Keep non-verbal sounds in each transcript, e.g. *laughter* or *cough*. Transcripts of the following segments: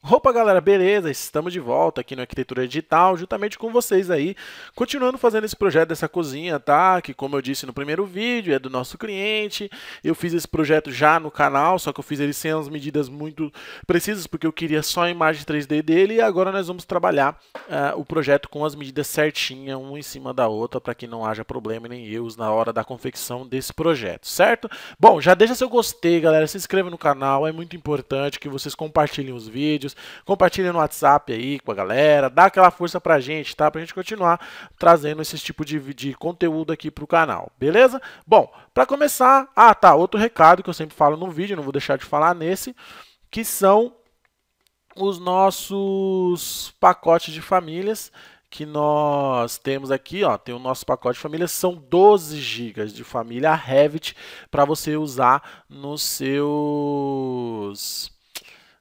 Opa, galera, beleza? Estamos de volta aqui no Arquitetura Digital, juntamente com vocês aí, continuando fazendo esse projeto dessa cozinha, tá? Que, como eu disse no primeiro vídeo, é do nosso cliente. Eu fiz esse projeto já no canal, só que eu fiz ele sem as medidas muito precisas, porque eu queria só a imagem 3D dele. E agora nós vamos trabalhar uh, o projeto com as medidas certinhas, uma em cima da outra, para que não haja problema nem erros na hora da confecção desse projeto, certo? Bom, já deixa seu gostei, galera, se inscreva no canal, é muito importante que vocês compartilhem os vídeos vídeos, compartilha no WhatsApp aí com a galera, dá aquela força pra gente, tá? Pra gente continuar trazendo esse tipo de, de conteúdo aqui pro canal, beleza? Bom, pra começar, ah tá, outro recado que eu sempre falo no vídeo, não vou deixar de falar nesse, que são os nossos pacotes de famílias que nós temos aqui, ó, tem o nosso pacote de família, são 12 GB de família Revit para você usar nos seus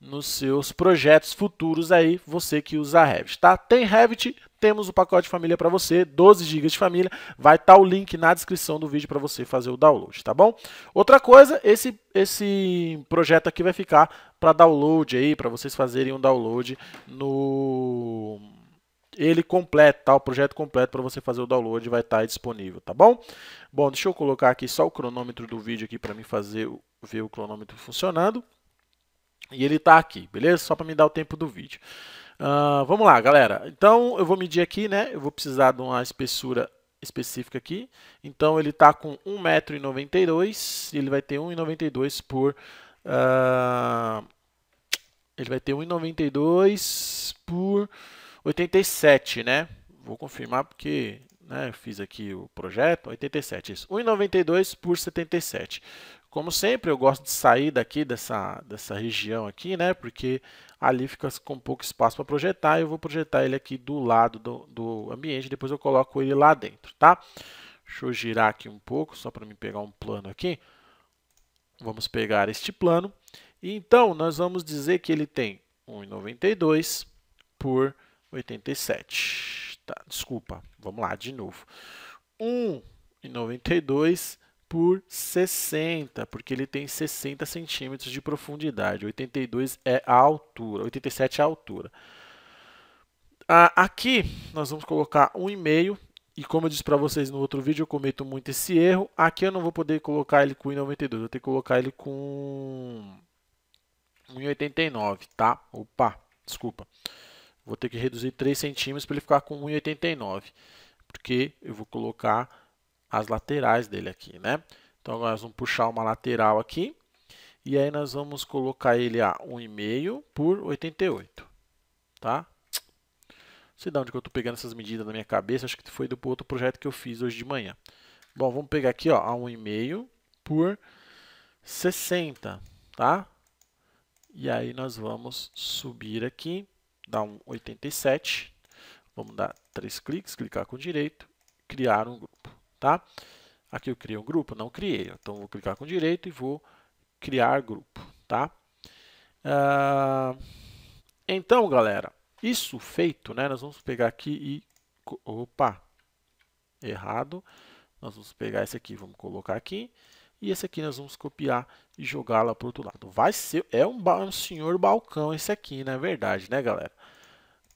nos seus projetos futuros aí, você que usa Revit, tá? Tem Revit, temos o pacote família para você, 12 GB de família, vai estar tá o link na descrição do vídeo para você fazer o download, tá bom? Outra coisa, esse esse projeto aqui vai ficar para download aí, para vocês fazerem um download no ele completo, tá? O projeto completo para você fazer o download vai estar tá disponível, tá bom? Bom, deixa eu colocar aqui só o cronômetro do vídeo aqui para mim fazer ver o cronômetro funcionando. E ele está aqui, beleza? Só para me dar o tempo do vídeo. Uh, vamos lá, galera. Então, eu vou medir aqui, né? Eu vou precisar de uma espessura específica aqui. Então, ele está com 1,92m. Ele vai ter 1,92 por... Uh, ele vai ter 1,92 por 87, né? Vou confirmar porque né? Eu fiz aqui o projeto, 87, isso. 1,92 por 77. Como sempre, eu gosto de sair daqui dessa, dessa região aqui, né? Porque ali fica com pouco espaço para projetar. Eu vou projetar ele aqui do lado do, do ambiente, depois eu coloco ele lá dentro, tá? Deixa eu girar aqui um pouco, só para me pegar um plano aqui. Vamos pegar este plano. E então, nós vamos dizer que ele tem 1,92 por 87. Tá, desculpa, vamos lá de novo. 1,92 por 60, porque ele tem 60 centímetros de profundidade. 82 é a altura, 87 é a altura. Ah, aqui nós vamos colocar 1,5 e como eu disse para vocês no outro vídeo, eu cometo muito esse erro. Aqui eu não vou poder colocar ele com 1,92, eu tenho que colocar ele com 1,89, tá? Opa, desculpa vou ter que reduzir 3 centímetros para ele ficar com 1,89, porque eu vou colocar as laterais dele aqui, né? Então, agora nós vamos puxar uma lateral aqui, e aí nós vamos colocar ele a 1,5 por 88, tá? Não sei de onde que eu estou pegando essas medidas na minha cabeça, acho que foi do outro projeto que eu fiz hoje de manhã. Bom, vamos pegar aqui ó, a 1,5 por 60, tá? E aí nós vamos subir aqui dar um 87. Vamos dar três cliques, clicar com o direito, criar um grupo, tá? Aqui eu criei um grupo? Não criei. Então, vou clicar com o direito e vou criar grupo, tá? Ah, então, galera, isso feito, né? Nós vamos pegar aqui e... Opa! Errado. Nós vamos pegar esse aqui, vamos colocar aqui. E esse aqui nós vamos copiar e jogar lá para o outro lado. Vai ser, é um, um senhor balcão esse aqui, na é verdade, né, galera?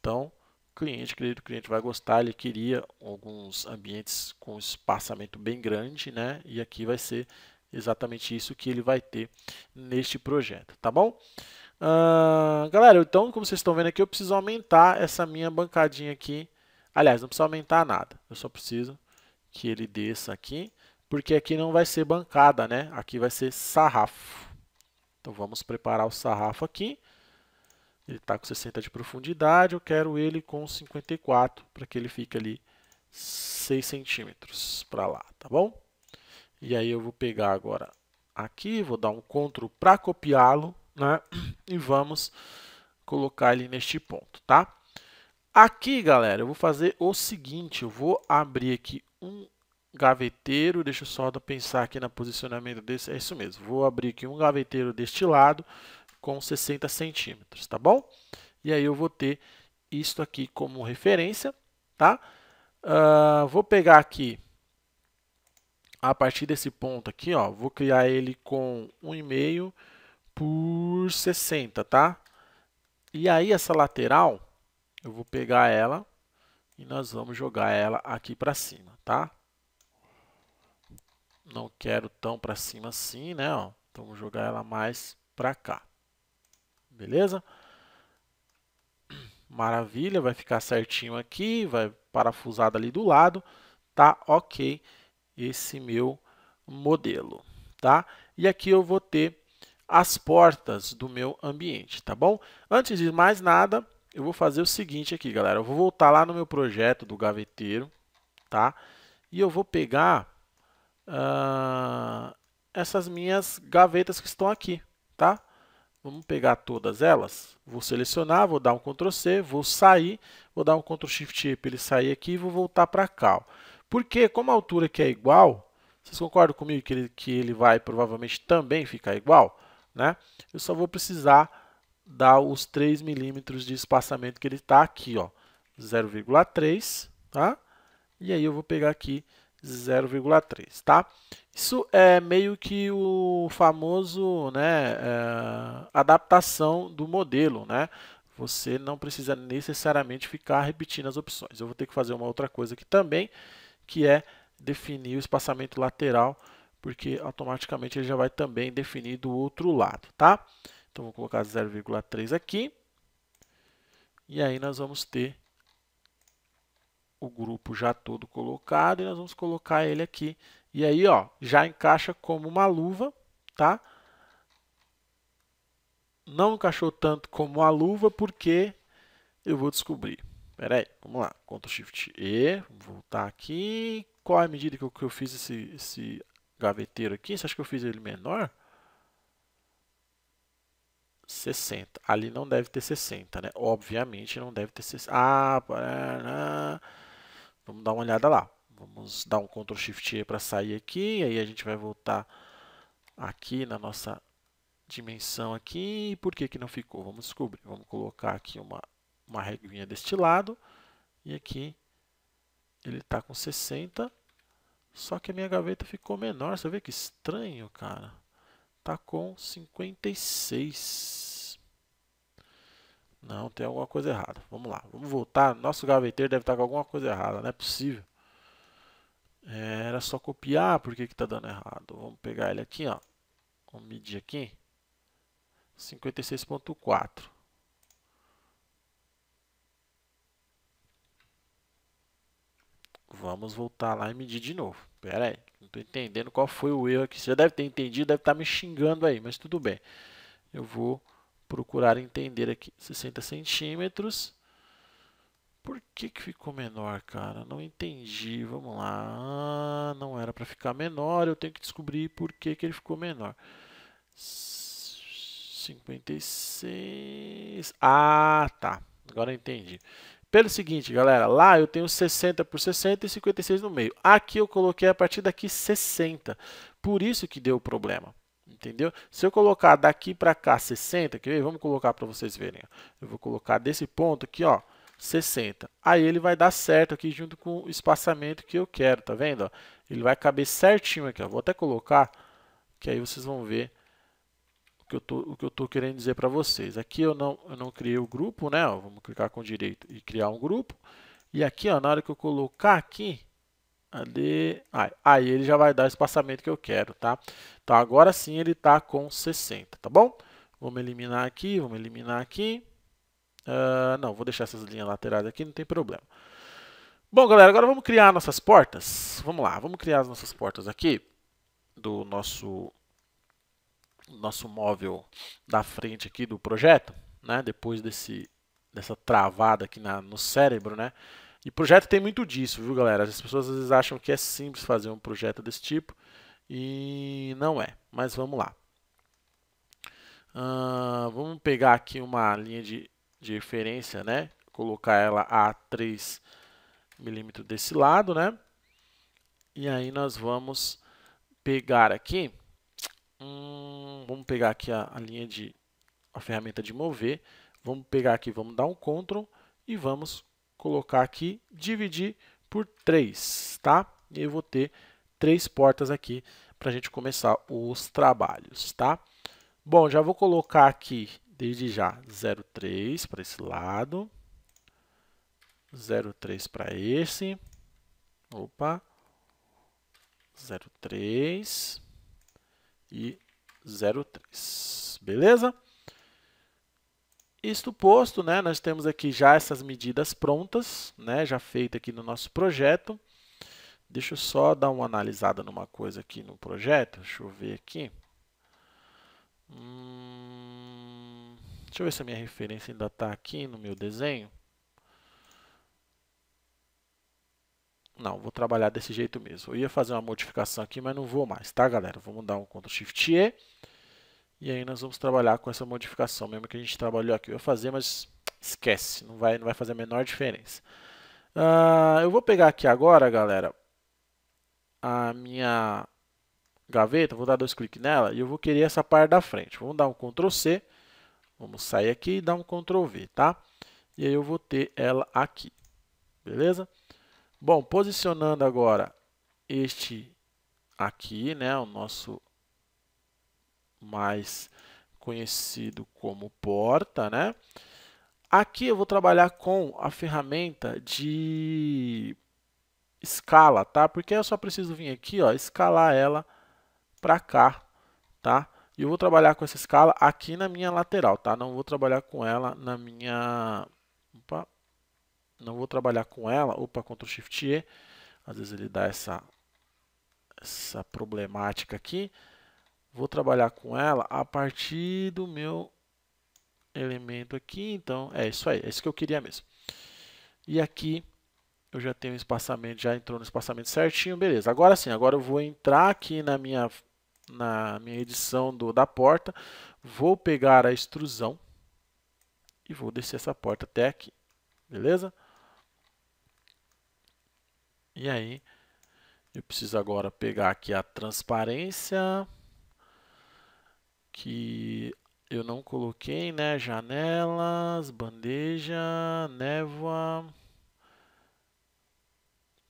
Então, cliente, acredito que o cliente vai gostar, ele queria alguns ambientes com espaçamento bem grande, né? E aqui vai ser exatamente isso que ele vai ter neste projeto, tá bom? Uh, galera, então, como vocês estão vendo aqui, eu preciso aumentar essa minha bancadinha aqui. Aliás, não precisa aumentar nada, eu só preciso que ele desça aqui porque aqui não vai ser bancada, né? Aqui vai ser sarrafo. Então vamos preparar o sarrafo aqui. Ele está com 60 de profundidade, eu quero ele com 54, para que ele fique ali 6 centímetros para lá, tá bom? E aí eu vou pegar agora aqui, vou dar um CTRL para copiá-lo, né? *clears throat* E vamos colocar ele neste ponto, tá? Aqui, galera, eu vou fazer o seguinte, eu vou abrir aqui um gaveteiro, deixa eu só pensar aqui no posicionamento desse, é isso mesmo, vou abrir aqui um gaveteiro deste lado com 60 centímetros, tá bom? E aí eu vou ter isto aqui como referência, tá? Uh, vou pegar aqui, a partir desse ponto aqui, ó, vou criar ele com 1,5 por 60, tá? E aí essa lateral, eu vou pegar ela e nós vamos jogar ela aqui para cima, tá? não quero tão para cima assim, né? Ó. Então vou jogar ela mais para cá. Beleza? *clears throat* Maravilha, vai ficar certinho aqui, vai parafusado ali do lado. Tá ok esse meu modelo, tá? E aqui eu vou ter as portas do meu ambiente, tá bom? Antes de mais nada, eu vou fazer o seguinte aqui, galera. Eu vou voltar lá no meu projeto do gaveteiro, tá? E eu vou pegar uh, essas minhas gavetas que estão aqui, tá? Vamos pegar todas elas, vou selecionar, vou dar um Ctrl C, vou sair, vou dar um Ctrl Shift E para ele sair aqui e vou voltar para cá. Ó. Porque como a altura aqui é igual, vocês concordam comigo que ele, que ele vai provavelmente também ficar igual? Né? Eu só vou precisar dar os 3 milímetros de espaçamento que ele está aqui, ó, 0,3, tá? E aí eu vou pegar aqui 0,3, tá? Isso é meio que o famoso, né, é, adaptação do modelo, né? Você não precisa necessariamente ficar repetindo as opções. Eu vou ter que fazer uma outra coisa aqui também, que é definir o espaçamento lateral, porque automaticamente ele já vai também definir do outro lado, tá? Então, vou colocar 0,3 aqui. E aí nós vamos ter o grupo já todo colocado e nós vamos colocar ele aqui. E aí, ó, já encaixa como uma luva, tá? Não encaixou tanto como a luva porque eu vou descobrir. pera aí, vamos lá. Ctrl Shift E, voltar aqui. Qual é a medida que eu, que eu fiz esse, esse gaveteiro aqui? Você acha que eu fiz ele menor? 60. Ali não deve ter 60, né? Obviamente não deve ter 60. Ah, né, né. Vamos dar uma olhada lá. Vamos dar um Ctrl Shift E para sair aqui, aí a gente vai voltar aqui na nossa dimensão aqui. E por que, que não ficou? Vamos descobrir. Vamos colocar aqui uma, uma reguinha deste lado. E aqui ele está com 60. Só que a minha gaveta ficou menor. Você vê que estranho, cara. Está com 56. Não, tem alguma coisa errada. Vamos lá, vamos voltar. Nosso gaveteiro deve estar com alguma coisa errada, não é possível. É, era só copiar, por que que tá dando errado? Vamos pegar ele aqui, ó. Vamos medir aqui. 56.4. Vamos voltar lá e medir de novo. Pera aí, não estou entendendo qual foi o erro aqui. Você já deve ter entendido, deve estar tá me xingando aí, mas tudo bem. Eu vou procurar entender aqui. 60 centímetros. Por que, que ficou menor, cara? Não entendi. Vamos lá. Ah, não era para ficar menor. Eu tenho que descobrir por que, que ele ficou menor. 56. Ah, tá. Agora eu entendi. Pelo seguinte, galera, lá eu tenho 60 por 60 e 56 no meio. Aqui eu coloquei a partir daqui 60. Por isso que deu o problema. Entendeu? Se eu colocar daqui para cá 60, quer ver? Vamos colocar para vocês verem. Eu vou colocar desse ponto aqui, ó, 60. Aí ele vai dar certo aqui junto com o espaçamento que eu quero, tá vendo? Ó? Ele vai caber certinho aqui, ó. Vou até colocar, que aí vocês vão ver o que eu tô, o que eu tô querendo dizer para vocês. Aqui eu não, eu não criei o grupo, né? Ó, vamos clicar com direito e criar um grupo. E aqui, ó, na hora que eu colocar aqui, Ali. Aí, aí ele já vai dar o espaçamento que eu quero, tá? Então agora sim ele está com 60, tá bom? Vamos eliminar aqui, vamos eliminar aqui. Uh, não, vou deixar essas linhas laterais aqui, não tem problema. Bom, galera, agora vamos criar nossas portas. Vamos lá, vamos criar as nossas portas aqui do nosso nosso móvel da frente aqui do projeto, né? Depois desse dessa travada aqui na, no cérebro, né? E projeto tem muito disso, viu, galera? As pessoas às vezes acham que é simples fazer um projeto desse tipo e não é. Mas vamos lá. Uh, vamos pegar aqui uma linha de, de referência, né? Colocar ela a 3 milímetros desse lado, né? E aí nós vamos pegar aqui, hum, vamos pegar aqui a, a linha de a ferramenta de mover, vamos pegar aqui, vamos dar um Ctrl e vamos colocar aqui, dividir por 3, tá? E eu vou ter três portas aqui para a gente começar os trabalhos, tá? Bom, já vou colocar aqui desde já 03 para esse lado, 03 para esse, opa, 03 e 03, beleza? Isto posto, né, nós temos aqui já essas medidas prontas, né, já feita aqui no nosso projeto. Deixa eu só dar uma analisada numa coisa aqui no projeto. Deixa eu ver aqui. Hum, deixa eu ver se a minha referência ainda está aqui no meu desenho. Não, vou trabalhar desse jeito mesmo. Eu ia fazer uma modificação aqui, mas não vou mais, tá, galera? Vamos dar um Ctrl Shift E. E aí nós vamos trabalhar com essa modificação mesmo que a gente trabalhou aqui. Eu vou fazer, mas esquece, não vai, não vai fazer a menor diferença. Uh, eu vou pegar aqui agora, galera, a minha gaveta, vou dar dois cliques nela e eu vou querer essa parte da frente. Vamos dar um Ctrl C, vamos sair aqui e dar um Ctrl V, tá? E aí eu vou ter ela aqui, beleza? Bom, posicionando agora este aqui, né, o nosso mais conhecido como porta, né? Aqui eu vou trabalhar com a ferramenta de escala, tá? Porque eu só preciso vir aqui, ó, escalar ela para cá, tá? E eu vou trabalhar com essa escala aqui na minha lateral, tá? Não vou trabalhar com ela na minha... Opa. Não vou trabalhar com ela, opa, Ctrl Shift E. Às vezes ele dá essa, essa problemática aqui. Vou trabalhar com ela a partir do meu elemento aqui. Então, é isso aí. É isso que eu queria mesmo. E aqui eu já tenho o espaçamento, já entrou no espaçamento certinho. Beleza. Agora sim, agora eu vou entrar aqui na minha, na minha edição do, da porta. Vou pegar a extrusão e vou descer essa porta até aqui. Beleza? E aí, eu preciso agora pegar aqui a transparência que eu não coloquei, né? Janelas, bandeja, névoa.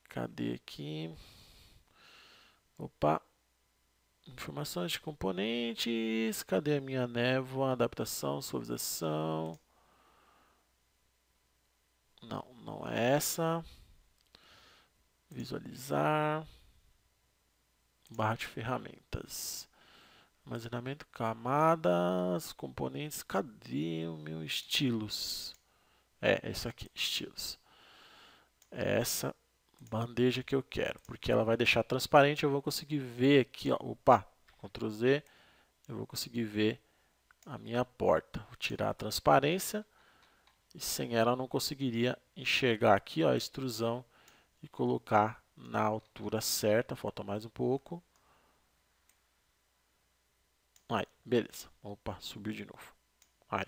Cadê aqui? Opa. Informações de componentes. Cadê a minha névoa? Adaptação, suavização. Não, não é essa. Visualizar. Barra de ferramentas. Armazenamento, camadas, componentes. Cadê o meu estilos? É, esse aqui, estilos. É essa bandeja que eu quero, porque ela vai deixar transparente, eu vou conseguir ver aqui, ó, opa, Ctrl Z, eu vou conseguir ver a minha porta. Vou tirar a transparência e sem ela eu não conseguiria enxergar aqui ó, a extrusão e colocar na altura certa, falta mais um pouco. Aí, beleza. Opa, subiu de novo. Aí.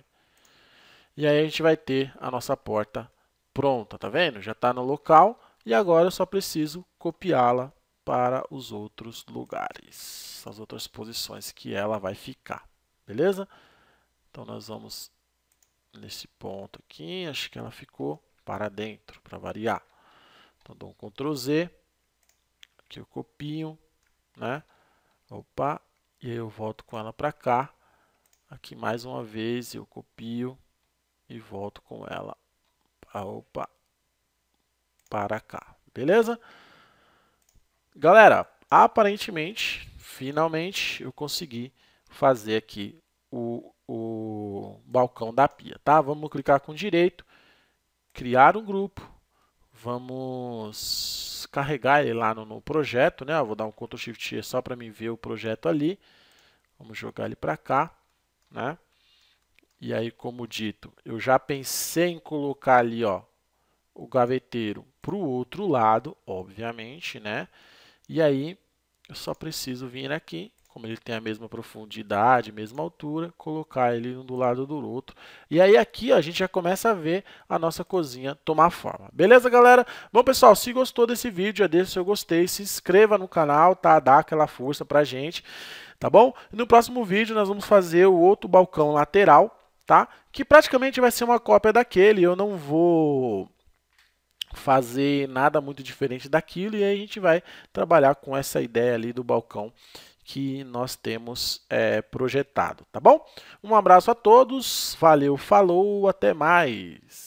E aí a gente vai ter a nossa porta pronta, tá vendo? Já está no local e agora eu só preciso copiá-la para os outros lugares, as outras posições que ela vai ficar, beleza? Então nós vamos nesse ponto aqui, acho que ela ficou para dentro, para variar. Então dou um Ctrl Z, aqui eu copio, né? Opa, e aí eu volto com ela para cá. Aqui mais uma vez eu copio e volto com ela ah, opa, para cá. Beleza? Galera, aparentemente, finalmente eu consegui fazer aqui o, o balcão da pia, tá? Vamos clicar com direito, criar um grupo, vamos carregar ele lá no, no projeto, né? Eu vou dar um Ctrl Shift G só para mim ver o projeto ali. Vamos jogar ele para cá, né? E aí, como dito, eu já pensei em colocar ali, ó, o gaveteiro para o outro lado, obviamente, né? E aí, eu só preciso vir aqui como ele tem a mesma profundidade, mesma altura, colocar ele um do lado do outro. E aí aqui a gente já começa a ver a nossa cozinha tomar forma. Beleza, galera? Bom, pessoal, se gostou desse vídeo, já é deixa o seu gostei, se inscreva no canal, tá? Dá aquela força pra gente, tá bom? no próximo vídeo nós vamos fazer o outro balcão lateral, tá? Que praticamente vai ser uma cópia daquele, eu não vou fazer nada muito diferente daquilo e aí a gente vai trabalhar com essa ideia ali do balcão que nós temos é, projetado, tá bom? Um abraço a todos, valeu, falou, até mais!